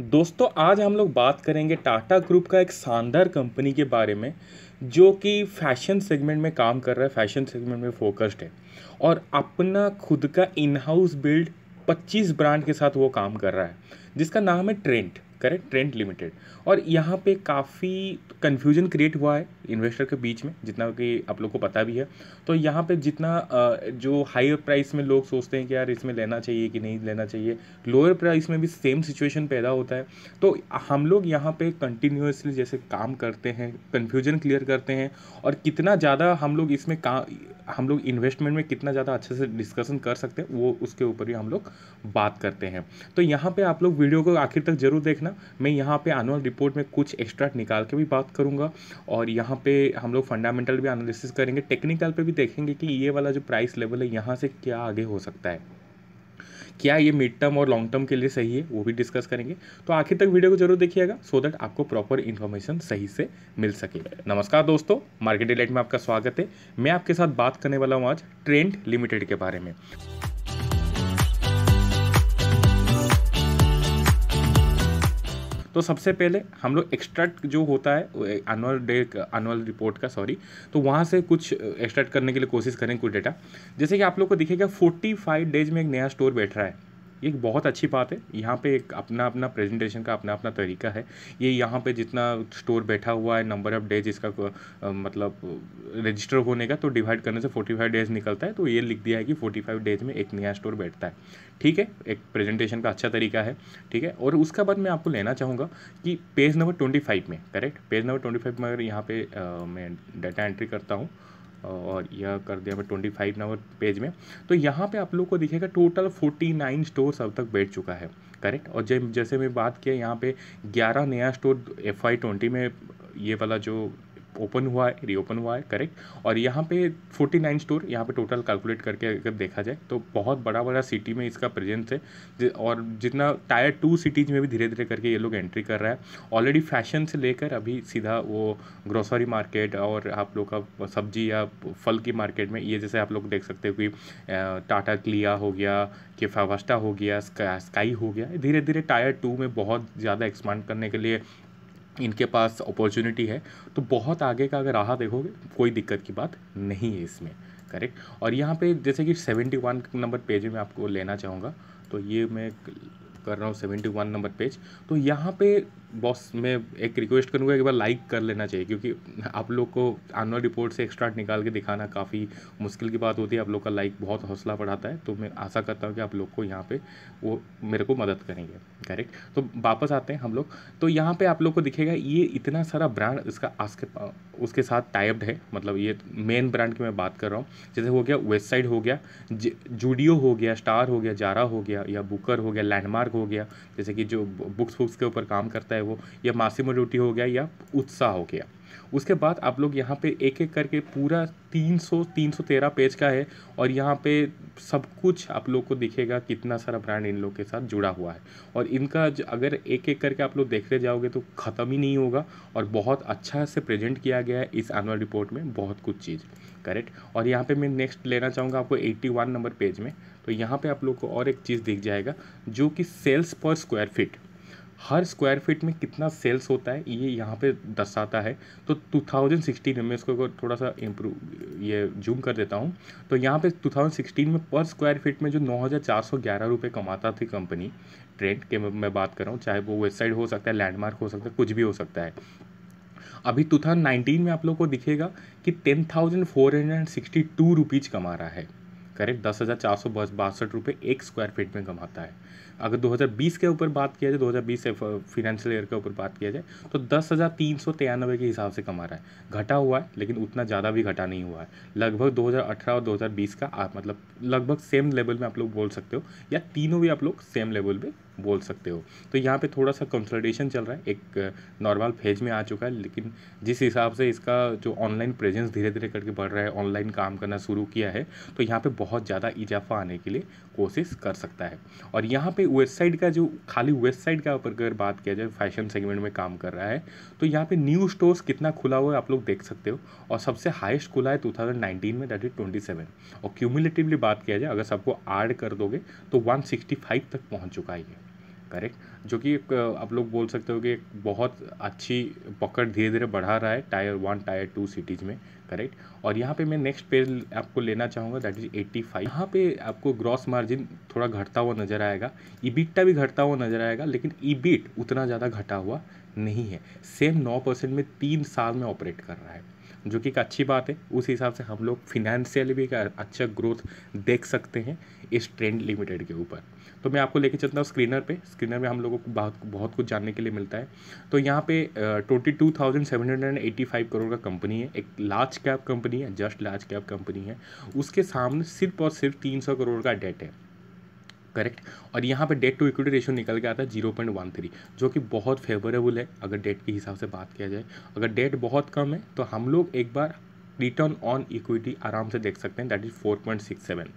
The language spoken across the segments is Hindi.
दोस्तों आज हम लोग बात करेंगे टाटा ग्रुप का एक शानदार कंपनी के बारे में जो कि फैशन सेगमेंट में काम कर रहा है फैशन सेगमेंट में फोकस्ड है और अपना खुद का इन हाउस बिल्ड 25 ब्रांड के साथ वो काम कर रहा है जिसका नाम है ट्रेंट करेक्ट ट्रेंट लिमिटेड और यहाँ पे काफ़ी कन्फ्यूजन क्रिएट हुआ है इन्वेस्टर के बीच में जितना कि आप लोग को पता भी है तो यहाँ पे जितना जो हायर प्राइस में लोग सोचते हैं कि यार इसमें लेना चाहिए कि नहीं लेना चाहिए लोअर प्राइस में भी सेम सिचुएशन पैदा होता है तो हम लोग यहाँ पे कंटिन्यूसली जैसे काम करते हैं कन्फ्यूजन क्लियर करते हैं और कितना ज़्यादा हम लोग इसमें काम हम लोग इन्वेस्टमेंट में कितना ज़्यादा अच्छे से डिस्कशन कर सकते हैं वो उसके ऊपर ही हम लोग बात करते हैं तो यहाँ पे आप लोग वीडियो को आखिर तक जरूर देखना मैं यहाँ पे एनुअल रिपोर्ट में कुछ एक्स्ट्रा निकाल के भी बात करूँगा और यहाँ पे हम लोग फंडामेंटल भी एनालिसिस करेंगे टेक्निकल पे भी देखेंगे कि ये वाला जो प्राइस लेवल है यहाँ से क्या आगे हो सकता है क्या ये मिड टर्म और लॉन्ग टर्म के लिए सही है वो भी डिस्कस करेंगे तो आखिर तक वीडियो को जरूर देखिएगा सो दैट आपको प्रॉपर इन्फॉर्मेशन सही से मिल सके नमस्कार दोस्तों मार्केट डिलाइट में आपका स्वागत है मैं आपके साथ बात करने वाला हूँ आज ट्रेंड लिमिटेड के बारे में तो सबसे पहले हम लोग एक्स्ट्रैक्ट जो होता है एनुअल डे एनुअल रिपोर्ट का सॉरी तो वहाँ से कुछ एक्स्ट्रैक्ट करने के लिए कोशिश करें कुछ डेटा जैसे कि आप लोग को दिखेगा फोर्टी फाइव डेज में एक नया स्टोर बैठ रहा है ये बहुत अच्छी बात है यहाँ पे एक अपना अपना प्रेजेंटेशन का अपना अपना तरीका है ये यहाँ पे जितना स्टोर बैठा हुआ है नंबर ऑफ डेज इसका आ, मतलब रजिस्टर होने का तो डिवाइड करने से फोर्टी फाइव डेज निकलता है तो ये लिख दिया है कि फोर्टी फाइव डेज में एक नया स्टोर बैठता है ठीक है एक प्रेजेंटेशन का अच्छा तरीका है ठीक है और उसका बाद मैं आपको लेना चाहूँगा कि पेज नंबर ट्वेंटी फाइव में correct page number twenty five में अगर यहाँ पर मैं डाटा एंट्री करता हूँ और यह कर दिया मैं ट्वेंटी फाइव नंबर पेज में तो यहाँ पे आप लोग को दिखेगा टोटल फोर्टी नाइन स्टोर अब तक बैठ चुका है करेक्ट और जब जैसे मैं बात किया यहाँ पे ग्यारह नया स्टोर एफ आई ट्वेंटी में ये वाला जो ओपन हुआ है रीओपन हुआ है करेक्ट और यहाँ पे 49 स्टोर यहाँ पे टोटल कैलकुलेट करके अगर देखा जाए तो बहुत बड़ा बड़ा सिटी में इसका प्रेजेंस है और जितना टायर टू सिटीज़ में भी धीरे धीरे करके ये लोग एंट्री कर रहा है ऑलरेडी फैशन से लेकर अभी सीधा वो ग्रोसरी मार्केट और आप लोग का सब्जी या फल की मार्केट में ये जैसे आप लोग देख सकते हो कि टाटा क्लिया हो गया कि फावस्टा हो गया स्काई हो गया धीरे धीरे टायर टू में बहुत ज़्यादा एक्सपांड करने के लिए इनके पास अपॉर्चुनिटी है तो बहुत आगे का अगर रहा देखोगे कोई दिक्कत की बात नहीं है इसमें करेक्ट और यहाँ पे जैसे कि सेवेंटी वन नंबर पेज में आपको लेना चाहूँगा तो ये मैं कर रहा हूँ सेवेंटी वन नंबर पेज तो यहाँ पे बॉस मैं एक रिक्वेस्ट करूँगा एक बार लाइक कर लेना चाहिए क्योंकि आप लोग को एनुअल रिपोर्ट से एक्स्ट्रा निकाल के दिखाना काफ़ी मुश्किल की बात होती है आप लोग का लाइक बहुत हौसला बढ़ाता है तो मैं आशा करता हूँ कि आप लोग को यहाँ पर वो मेरे को मदद करेंगे करेक्ट तो वापस आते हैं हम लोग तो यहाँ पर आप लोग को दिखेगा ये इतना सारा ब्रांड इसका आज के उसके साथ टाइप्ड है मतलब ये मेन ब्रांड की मैं बात कर रहा हूँ जैसे हो गया वेबसाइट हो गया जूडियो हो गया स्टार हो गया जारा हो गया या बुकर हो गया लैंडमार्क मार्ग हो गया जैसे कि जो बुक्स बुक्स के ऊपर काम करता है वो या मासिमो ड्यूटी हो गया या उत्साह हो गया उसके बाद आप लोग यहाँ पे एक एक करके पूरा 300 313 पेज का है और यहाँ पे सब कुछ आप लोग को दिखेगा कितना सारा ब्रांड इन लोग के साथ जुड़ा हुआ है और इनका अगर एक एक करके आप लोग देखते जाओगे तो ख़त्म ही नहीं होगा और बहुत अच्छा से प्रेजेंट किया गया है इस एनुअल रिपोर्ट में बहुत कुछ चीज़ करेक्ट और यहाँ पर मैं नेक्स्ट लेना चाहूँगा आपको एट्टी नंबर पेज में तो यहाँ पर आप लोग को और एक चीज़ दिख जाएगा जो कि सेल्स पर स्क्वायर फिट हर स्क्वायर फीट में कितना सेल्स होता है ये यहाँ पे दर्शाता है तो 2016 में मैं इसको थोड़ा सा इम्प्रूव ये जूम कर देता हूँ तो यहाँ पे 2016 में पर स्क्वायर फीट में जो नौ हज़ार कमाता थी कंपनी ट्रेंड के मैं बात कर रहा हूँ चाहे वो वेबसाइट हो सकता है लैंडमार्क हो सकता है कुछ भी हो सकता है अभी 2019 में आप लोग को दिखेगा कि ten thousand four hundred sixty two rupees कमा रहा है करें दस हज़ार चार सौ बासठ रुपये एक स्क्वायर फीट में कमाता है अगर 2020 के ऊपर बात किया जाए 2020 से फिनेंशियल ईयर के ऊपर बात किया जाए तो दस हज़ार तीन सौ तिरानवे के हिसाब से कमा रहा है घटा हुआ है लेकिन उतना ज़्यादा भी घटा नहीं हुआ है लगभग 2018 और 2020 का आप मतलब लगभग सेम लेवल में आप लोग बोल सकते हो या तीनों भी आप लोग सेम लेवल पर बोल सकते हो तो यहाँ पे थोड़ा सा कंसल्टेशन चल रहा है एक नॉर्मल uh, फेज में आ चुका है लेकिन जिस हिसाब से इसका जो ऑनलाइन प्रेजेंस धीरे धीरे करके बढ़ रहा है ऑनलाइन काम करना शुरू किया है तो यहाँ पर बहुत ज़्यादा इजाफा आने के लिए कोशिश कर सकता है और यहाँ पर वेबसाइट का जो खाली वेबसाइट का ऊपर अगर बात किया जाए फैशन सेगमेंट में काम कर रहा है तो यहाँ पर न्यू स्टोर्स कितना खुला हुआ है आप लोग देख सकते हो और सबसे हाइस्ट खुला है टू में दैट इज ट्वेंटी और क्यूमुलेटिवली बात किया जाए अगर सबको ऐड कर दोगे तो 165 तक पहुंच चुका है ये करेक्ट जो कि आप लोग बोल सकते हो कि एक बहुत अच्छी पकड़ धीरे धीरे बढ़ा रहा है tier one tier two cities में करेक्ट और यहाँ पे मैं नेक्स्ट पेज आपको लेना चाहूँगा दैट इज़ एट्टी फाइव यहाँ पे आपको ग्रॉस मार्जिन थोड़ा घटता हुआ नज़र आएगा ईबिटा भी घटता हुआ नज़र आएगा लेकिन ईबिट उतना ज़्यादा घटा हुआ नहीं है सेम नौ परसेंट में तीन साल में ऑपरेट कर रहा है जो कि एक अच्छी बात है उस हिसाब से हम लोग फिनेंशियली भी एक अच्छा ग्रोथ देख सकते हैं इस ट्रेंड लिमिटेड के ऊपर तो मैं आपको लेके चलता हूँ स्क्रीनर पे स्क्रीनर में हम लोगों को बहुत बहुत कुछ जानने के लिए मिलता है तो यहाँ पे twenty two thousand seven hundred and eighty five crore का कंपनी है एक लार्ज कैप कंपनी है जस्ट लार्ज कैप कंपनी है उसके सामने सिर्फ और सिर्फ तीन सौ करोड़ का डेट है करेक्ट और यहाँ पे डेट टू इक्विटी रेशियो निकल के आता है जीरो पॉइंट वन थ्री जो कि बहुत फेवरेबल है अगर डेट के हिसाब से बात किया जाए अगर डेट बहुत कम है तो हम लोग एक बार रिटर्न ऑन इक्विटी आराम से देख सकते हैं that is four point six seven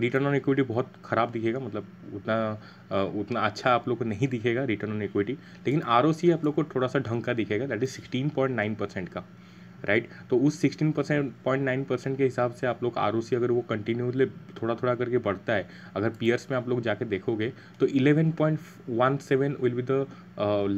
return on equity बहुत ख़राब दिखेगा मतलब उतना उतना अच्छा आप लोग को नहीं दिखेगा रिटर्न ऑन इक्विटी लेकिन आर आप लोग को थोड़ा सा ढंग का दिखेगा that is sixteen point nine percent का राइट तो उस sixteen percent point nine percent के हिसाब से आप लोग आर अगर वो कंटिन्यूसली थोड़ा थोड़ा करके बढ़ता है अगर पीयर्स में आप लोग जाके देखोगे तो eleven point one seven will be the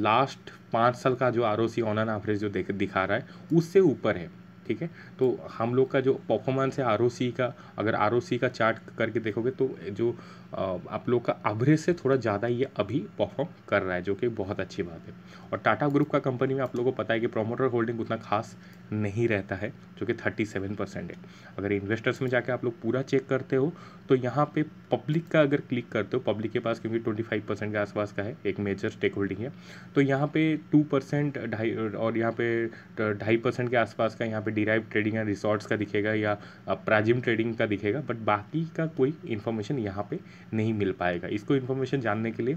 last पाँच साल का जो आर ऑन एन एवरेज जो देख दिखा रहा है उससे ऊपर है ठीक है तो हम लोग का जो परफॉर्मेंस है आर का अगर आर का चार्ट करके देखोगे तो जो आप लोग का एवरेज से थोड़ा ज़्यादा ये अभी परफॉर्म कर रहा है जो कि बहुत अच्छी बात है और टाटा ग्रुप का कंपनी में आप लोगों को पता है कि प्रोमोटर होल्डिंग उतना खास नहीं रहता है जो कि थर्टी सेवन परसेंट है अगर इन्वेस्टर्स में जाके आप लोग पूरा चेक करते हो तो यहाँ पे पब्लिक का अगर क्लिक करते हो पब्लिक के पास क्योंकि ट्वेंटी फाइव परसेंट के आसपास का है एक मेजर स्टेक होल्डिंग है तो यहाँ पे टू परसेंट ढाई और यहाँ पे ढाई परसेंट के आसपास का यहाँ पे डिराइव ट्रेडिंग या रिसोर्ट्स का दिखेगा या प्राजिम ट्रेडिंग का दिखेगा बट बाकी का कोई इन्फॉर्मेशन यहाँ पर नहीं मिल पाएगा इसको इन्फॉर्मेशन जानने के लिए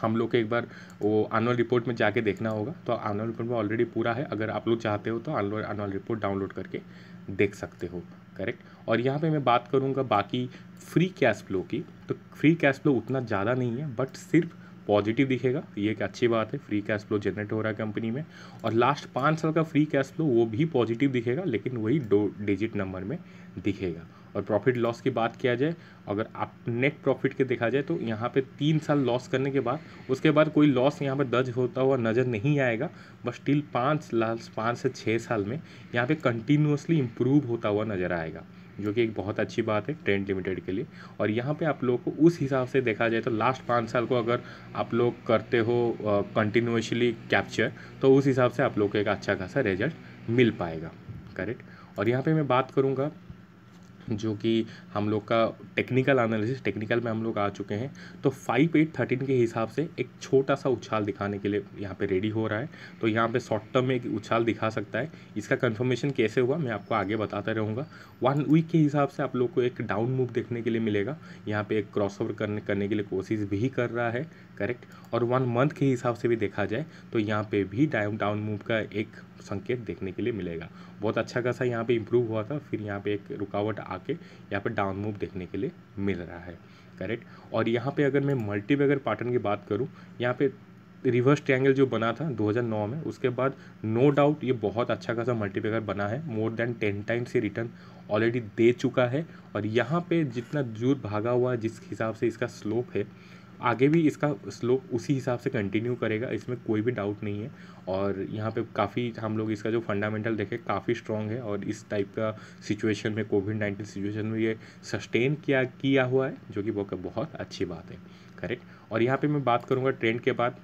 हम लोग को एक बार वो एनुअल रिपोर्ट में जाके देखना होगा तो एनुअल रिपोर्ट में ऑलरेडी पूरा है अगर आप लोग चाहते हो तो एनुअल रिपोर्ट डाउनलोड करके देख सकते हो करेक्ट और यहाँ पे मैं बात करूँगा बाकी फ्री कैश फ्लो की तो फ्री कैश फ्लो उतना ज़्यादा नहीं है बट सिर्फ पॉजिटिव दिखेगा ये एक अच्छी बात है फ्री कैश फ्लो जनरेट हो रहा है कंपनी में और लास्ट पाँच साल का फ्री कैश फ्लो वो भी पॉजिटिव दिखेगा लेकिन वही दो डिजिट नंबर में दिखेगा और प्रॉफिट लॉस की बात किया जाए अगर आप नेट प्रॉफिट के देखा जाए तो यहाँ पे तीन साल लॉस करने के बाद उसके बाद कोई लॉस यहाँ पर दर्ज होता हुआ नज़र नहीं आएगा बस स्टिल पाँच लास्ट पाँच से छः साल में यहाँ पे कंटिन्यूसली इम्प्रूव होता हुआ नज़र आएगा जो कि एक बहुत अच्छी बात है ट्रेंड लिमिटेड के लिए और यहाँ पे आप लोग को उस हिसाब से देखा जाए तो लास्ट पाँच साल को अगर आप लोग करते हो कंटिन्यूसली कैप्चर तो उस हिसाब से आप लोग को एक अच्छा खासा रिजल्ट मिल पाएगा करेक्ट और यहाँ पे मैं बात करूँगा जो कि हम लोग का टेक्निकल एनालिसिस टेक्निकल में हम लोग आ चुके हैं तो फाइव एट थर्टीन के हिसाब से एक छोटा सा उछाल दिखाने के लिए यहाँ पे रेडी हो रहा है तो यहाँ पे शॉर्ट टर्म में एक उछाल दिखा सकता है इसका कंफर्मेशन कैसे हुआ मैं आपको आगे बताता रहूँगा वन वीक के हिसाब से आप लोग को एक डाउन मूव देखने के लिए मिलेगा यहाँ पर एक क्रॉस करने करने के लिए कोशिश भी कर रहा है करेक्ट और वन मंथ के हिसाब से भी देखा जाए तो यहाँ पे भी डाउन डाउन मूव का एक संकेत देखने के लिए मिलेगा बहुत अच्छा खासा यहाँ पे इम्प्रूव हुआ था फिर यहाँ पे एक रुकावट आके यहाँ पे डाउन मूव देखने के लिए मिल रहा है करेक्ट और यहाँ पे अगर मैं मल्टीवे अगर पैटर्न की बात करूँ यहाँ पे रिवर्स ट्रायंगल जो बना था 2009 में उसके बाद नो डाउट ये बहुत अच्छा खासा मल्टीपेगर बना है मोर देन टेन टाइम्स ये रिटर्न ऑलरेडी दे चुका है और यहाँ पे जितना दूर भागा हुआ जिस हिसाब से इसका स्लोप है आगे भी इसका स्लोप उसी हिसाब से कंटिन्यू करेगा इसमें कोई भी डाउट नहीं है और यहाँ पे काफ़ी हम लोग इसका जो फंडामेंटल देखें काफ़ी स्ट्रॉन्ग है और इस टाइप का सिचुएशन में कोविड नाइन्टीन सिचुएशन में ये सस्टेन किया किया हुआ है जो कि बहुत बहुत अच्छी बात है करेक्ट और यहाँ पर मैं बात करूँगा ट्रेंड के बाद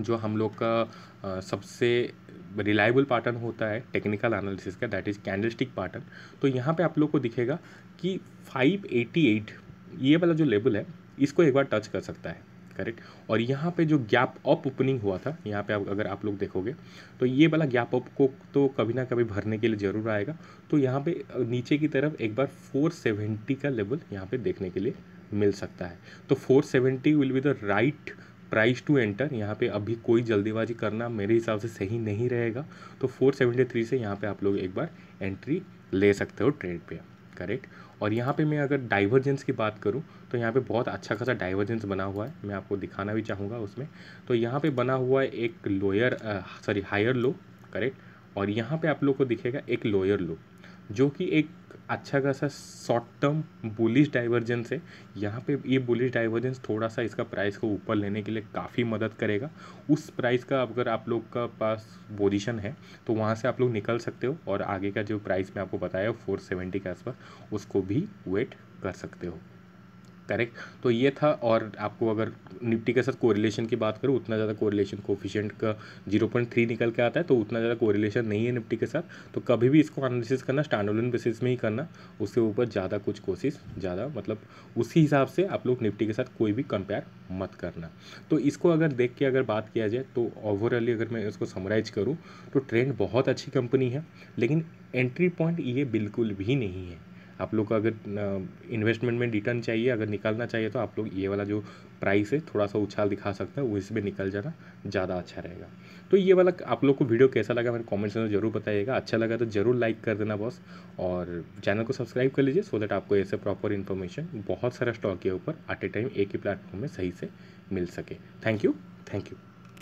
जो हम लोग का सबसे रिलायबल पैटर्न होता है टेक्निकल एनालिसिस का दैट इज़ कैंडलस्टिक पैटर्न तो यहाँ पे आप लोग को दिखेगा कि 588 ये वाला जो लेवल है इसको एक बार टच कर सकता है करेक्ट और यहाँ पे जो गैप अप ओपनिंग हुआ था यहाँ पे आप अगर आप लोग देखोगे तो ये वाला गैप अप को तो कभी ना कभी भरने के लिए ज़रूर आएगा तो यहाँ पे नीचे की तरफ एक बार 470 का लेवल यहाँ पे देखने के लिए मिल सकता है तो 470 will be the right price to enter यहाँ पे अभी कोई जल्दीबाजी करना मेरे हिसाब से सही नहीं रहेगा तो 473 से यहाँ पे आप लोग एक बार एंट्री ले सकते हो ट्रेड पे करेक्ट और यहाँ पे मैं अगर डाइवर्जेंस की बात करूँ तो यहाँ पे बहुत अच्छा खासा डाइवर्जेंस बना हुआ है मैं आपको दिखाना भी चाहूँगा उसमें तो यहाँ पे बना हुआ है एक lower sorry higher low correct और यहाँ पे आप लोग को दिखेगा एक लोअर लो जो कि एक अच्छा खासा शॉर्ट टर्म बुलिश डाइवर्जेंस है यहाँ पे ये बुलिश डाइवर्जेंस थोड़ा सा इसका प्राइस को ऊपर लेने के लिए काफ़ी मदद करेगा उस प्राइस का अगर आप लोग का पास पोजीशन है तो वहाँ से आप लोग निकल सकते हो और आगे का जो प्राइस मैं आपको बताया फोर सेवेंटी के आसपास उसको भी वेट कर सकते हो करेक्ट तो ये था और आपको अगर निफ्टी के साथ कोरिलेशन की बात करूँ उतना ज़्यादा कोरिलेशन कोफिशेंट का जीरो पॉइंट थ्री निकल के आता है तो उतना ज़्यादा कोरिलेशन नहीं है निफ्टी के साथ तो कभी भी इसको एनालिसिस करना स्टैंडर्डन बेसिस में ही करना उसके ऊपर ज़्यादा कुछ कोशिश ज़्यादा मतलब उसी हिसाब से आप लोग निफ्टी के साथ कोई भी कंपेयर मत करना तो इसको अगर देख के अगर बात किया जाए तो ओवरऑली अगर मैं इसको समराइज करूँ तो ट्रेंड बहुत अच्छी कंपनी है लेकिन एंट्री पॉइंट ये बिल्कुल भी नहीं है आप लोग का अगर इन्वेस्टमेंट में रिटर्न चाहिए अगर निकालना चाहिए तो आप लोग ये वाला जो प्राइस है थोड़ा सा उछाल दिखा सकते हैं उस पर निकल जाना ज़्यादा अच्छा रहेगा तो ये वाला आप लोग को वीडियो कैसा लगा मेरे कॉमेंट्स में ज़रूर बताइएगा अच्छा लगा तो ज़रूर लाइक कर देना बॉस और चैनल को सब्सक्राइब कर लीजिए सो दैट आपको ऐसे प्रॉपर इन्फॉर्मेशन बहुत सारा स्टॉक के ऊपर एट ए टाइम एक ही प्लेटफॉर्म में सही से मिल सके थैंक यू थैंक यू